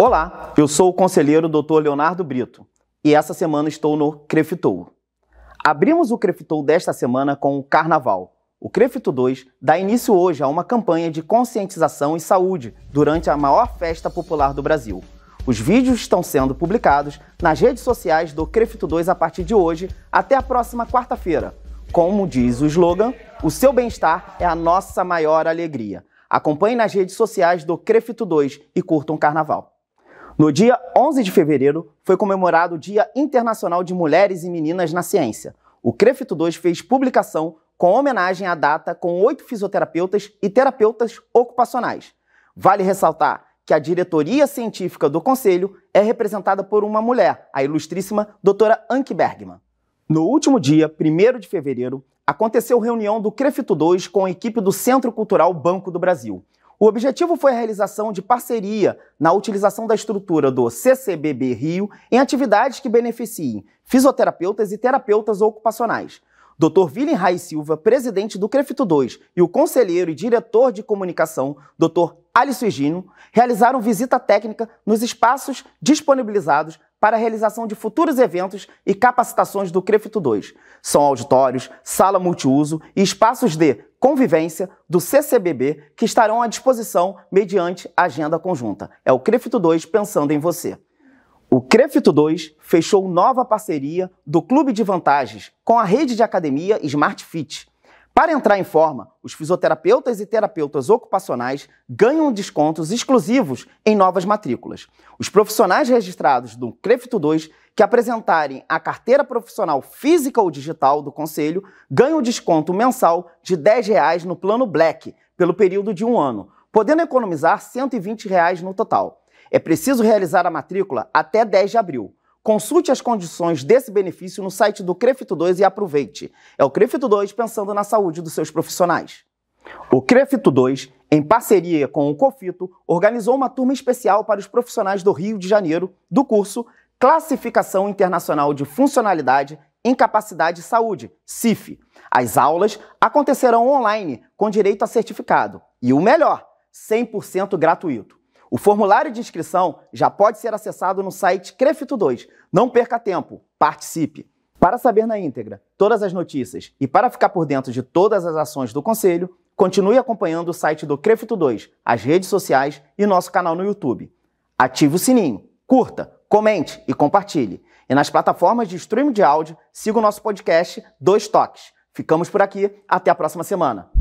Olá, eu sou o conselheiro Dr. Leonardo Brito e essa semana estou no Crefitouro. Abrimos o Crefitouro desta semana com o Carnaval. O Crefito 2 dá início hoje a uma campanha de conscientização e saúde durante a maior festa popular do Brasil. Os vídeos estão sendo publicados nas redes sociais do Crefito 2 a partir de hoje até a próxima quarta-feira. Como diz o slogan, o seu bem-estar é a nossa maior alegria. Acompanhe nas redes sociais do Crefito 2 e curtam um carnaval. No dia 11 de fevereiro, foi comemorado o Dia Internacional de Mulheres e Meninas na Ciência. O CREFITO 2 fez publicação com homenagem à data com oito fisioterapeutas e terapeutas ocupacionais. Vale ressaltar que a diretoria científica do Conselho é representada por uma mulher, a ilustríssima doutora Anke Bergman. No último dia, 1 de fevereiro, aconteceu reunião do CREFITO 2 com a equipe do Centro Cultural Banco do Brasil. O objetivo foi a realização de parceria na utilização da estrutura do CCBB Rio em atividades que beneficiem fisioterapeutas e terapeutas ocupacionais, Dr. William Raiz Silva, presidente do Crefito 2, e o conselheiro e diretor de comunicação, Dr. Alice Higino, realizaram visita técnica nos espaços disponibilizados para a realização de futuros eventos e capacitações do Crefito 2. São auditórios, sala multiuso e espaços de convivência do CCBB que estarão à disposição mediante agenda conjunta. É o Crefito 2 pensando em você. O Crefito 2 fechou nova parceria do Clube de Vantagens com a rede de academia Smart Fit. Para entrar em forma, os fisioterapeutas e terapeutas ocupacionais ganham descontos exclusivos em novas matrículas. Os profissionais registrados do Crefito 2 que apresentarem a carteira profissional física ou digital do Conselho ganham desconto mensal de R$ 10,00 no Plano Black pelo período de um ano, podendo economizar R$ 120 no total. É preciso realizar a matrícula até 10 de abril. Consulte as condições desse benefício no site do Crefito 2 e aproveite. É o Crefito 2 pensando na saúde dos seus profissionais. O Crefito 2, em parceria com o Cofito, organizou uma turma especial para os profissionais do Rio de Janeiro do curso Classificação Internacional de Funcionalidade, Incapacidade e Saúde, CIF. As aulas acontecerão online com direito a certificado e o melhor, 100% gratuito. O formulário de inscrição já pode ser acessado no site Crefito 2. Não perca tempo, participe! Para saber na íntegra todas as notícias e para ficar por dentro de todas as ações do Conselho, continue acompanhando o site do Crefito 2, as redes sociais e nosso canal no YouTube. Ative o sininho, curta, comente e compartilhe. E nas plataformas de streaming de áudio, siga o nosso podcast Dois Toques. Ficamos por aqui, até a próxima semana.